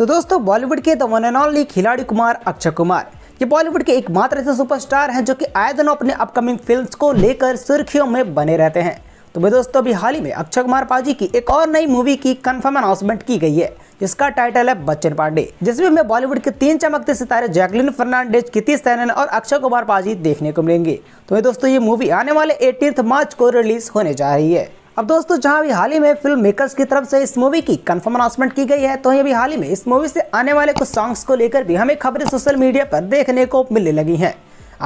तो दोस्तों बॉलीवुड के द वन एंड ऑनली खिलाड़ी कुमार अक्षय कुमार ये बॉलीवुड के एकमात्र ऐसे सुपरस्टार हैं जो कि आए दिनों अपने अपकमिंग फिल्म्स को लेकर सुर्खियों में बने रहते हैं तो भाई दोस्तों अभी हाल ही में अक्षय कुमार पाजी की एक और नई मूवी की कंफर्म अनाउंसमेंट की गई है जिसका टाइटल है बच्चन पांडे जिसमें हमें बॉलीवुड के तीन चमकते सितारे जैकलिन फर्नांडेज किति सैनन और अक्षय कुमार पाजी देखने को मिलेंगे तो भाई दोस्तों ये मूवी आने वाले एटीन मार्च को रिलीज होने जा रही है अब दोस्तों जहां अभी हाल ही में फिल्म मेकर्स की तरफ से इस मूवी की कंफर्म अनाउंसमेंट की गई है तो अभी हाल ही में इस मूवी से आने वाले कुछ सॉन्ग्स को लेकर भी हमें खबरें सोशल मीडिया पर देखने को मिलने लगी हैं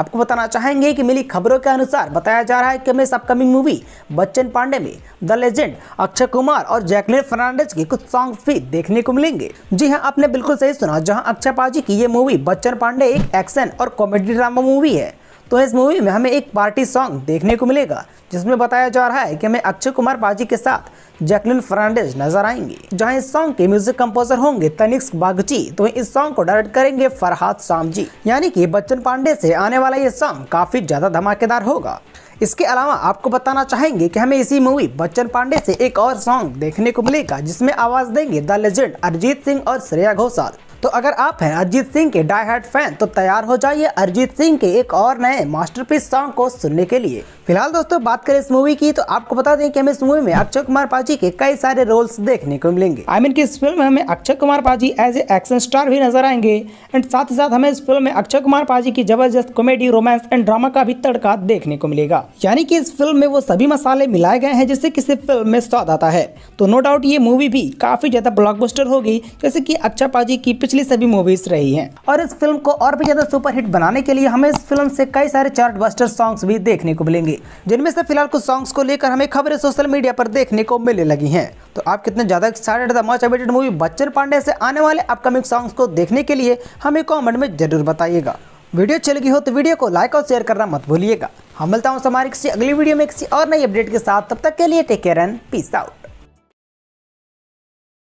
आपको बताना चाहेंगे कि मिली खबरों के अनुसार बताया जा रहा है कि हमें इस अपकमिंग मूवी बच्चन पांडे में द लेजेंड अक्षय कुमार और जैकलिन फर्नांडिस के कुछ सॉन्ग भी देखने को मिलेंगे जी हाँ आपने बिल्कुल सही सुना जहाँ अक्षय पाजी की ये मूवी बच्चन पांडे एक एक्शन और कॉमेडी ड्रामा मूवी है तो इस मूवी में हमें एक पार्टी सॉन्ग देखने को मिलेगा जिसमें बताया जा रहा है कि हमें अक्षय कुमार बाजी के साथ जैकलिन फर्नांडेज नजर आएंगी जहां इस सॉन्ग के म्यूजिक कंपोजर होंगे तनिक्स बागची तो इस सॉन्ग को डायरेक्ट करेंगे फरहाद सामजी यानी कि बच्चन पांडे से आने वाला ये सॉन्ग काफी ज्यादा धमाकेदार होगा इसके अलावा आपको बताना चाहेंगे कि हमें इसी मूवी बच्चन पांडे से एक और सॉन्ग देखने को मिलेगा जिसमें आवाज देंगे द लेजेंड अरिजीत सिंह और श्रेया घोषाल तो अगर आप हैं अरिजीत सिंह के डाई हार्ट फैन तो तैयार हो जाइए अरिजीत सिंह के एक और नए मास्टरपीस सॉन्ग को सुनने के लिए फिलहाल दोस्तों बात करें इस मूवी की तो आपको बता दें कि हमें इस मूवी में अक्षय कुमार पाजी के कई सारे रोल्स देखने को मिलेंगे आई I मीन mean, इस फिल्म में हमें अक्षय कुमार पाजी एज ए एक्शन स्टार भी नजर आएंगे एंड साथ ही साथ हमें इस फिल्म में अक्षय कुमार पाजी की जबरदस्त कॉमेडी रोमांस एंड ड्रामा का भी तड़का देखने को मिलेगा यानी कि इस फिल्म में वो सभी मसाले मिलाए गए हैं जिससे किसी फिल्म में स्वाद आता है तो नो डाउट ये मूवी भी काफी ज्यादा ब्लॉक होगी जैसे की अक्षय पाजी की पिछली सभी मूवीज रही हैं और इस फिल्म को और भी ज्यादा सुपरहिट बनाने के लिए हमें इस फिल्म से कई सारे चार्ट बस्टर सॉन्ग्स भी देखने को मिलेंगे जिनमें से फिलहाल कुछ सॉन्ग्स को लेकर हमें खबरें सोशल मीडिया पर देखने को मिलने लगी है तो आप कितने ज्यादा excited the much awaited movie Bachchan Pandey से आने वाले अपकमिंग सॉन्ग्स को देखने के लिए हमें कॉमेंट में जरूर बताइएगा वीडियो चल गई हो तो वीडियो को लाइक और शेयर करना मत भूलिएगा हम मिलता हूँ हमारी किसी अगली वीडियो में किसी और नई अपडेट के साथ तब तक के लिए take care and peace out